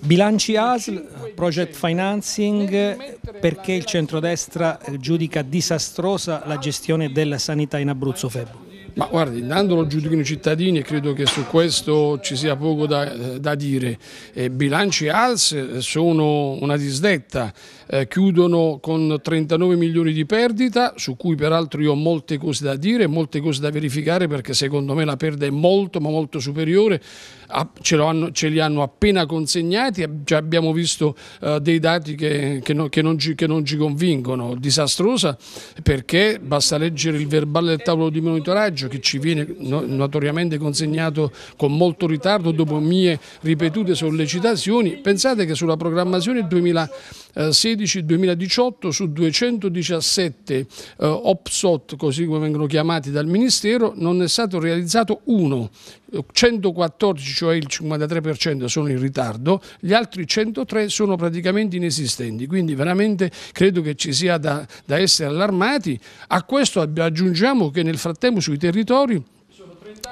Bilanci ASL, project financing, perché il centrodestra giudica disastrosa la gestione della sanità in Abruzzo Febbo. Ma guardi, intanto lo giudicano i cittadini e credo che su questo ci sia poco da, da dire. Eh, bilanci e alze sono una disdetta, eh, chiudono con 39 milioni di perdita, su cui peraltro io ho molte cose da dire, molte cose da verificare perché secondo me la perda è molto ma molto superiore, ah, ce, hanno, ce, li hanno appena consegnati, già abbiamo visto eh, dei dati che, che, no, che, non ci, che non ci convincono, disastrosa perché basta leggere il verbale del tavolo di monitoraggio bilancio che ci viene notoriamente consegnato con molto ritardo dopo mie ripetute sollecitazioni, pensate che sulla programmazione 2016-2018 su 217 eh, OPSOT, così come vengono chiamati dal Ministero, non è stato realizzato uno, 114 cioè il 53% sono in ritardo, gli altri 103 sono praticamente inesistenti, quindi veramente credo che ci sia da, da essere allarmati. A questo aggiungiamo che nel frattempo sui territori territorio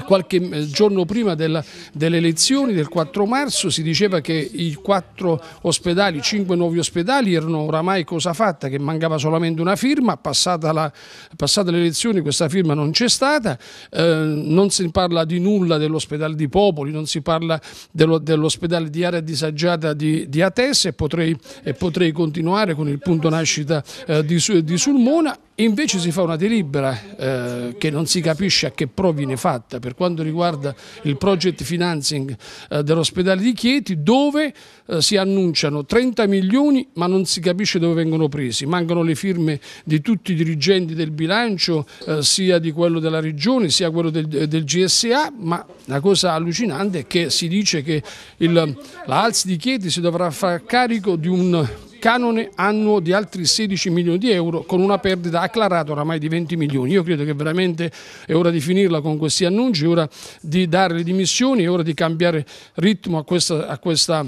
qualche eh, giorno prima della, delle elezioni del 4 marzo si diceva che i quattro ospedali, i cinque nuovi ospedali erano oramai cosa fatta, che mancava solamente una firma, passata, la, passata le elezioni questa firma non c'è stata, eh, non si parla di nulla dell'ospedale di Popoli, non si parla dell'ospedale di area disagiata di, di Atessa e potrei, e potrei, continuare con il punto nascita eh, di, di Sulmona Invece si fa una delibera eh, che non si capisce a che pro viene fatta per quanto riguarda il project financing eh, dell'ospedale di Chieti dove eh, si annunciano 30 milioni ma non si capisce dove vengono presi, mancano le firme di tutti i dirigenti del bilancio eh, sia di quello della regione sia quello del, del, GSA ma la cosa allucinante è che si dice che l'ALS di Chieti si dovrà far carico di un canone annuo di altri 16 milioni di euro con una perdita acclarata oramai di 20 milioni. Io credo che veramente è ora di finirla con questi annunci, è ora di dare le dimissioni, è ora di cambiare ritmo a questa... A questa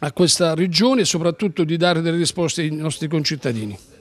a questa regione e soprattutto di dare delle risposte ai nostri concittadini.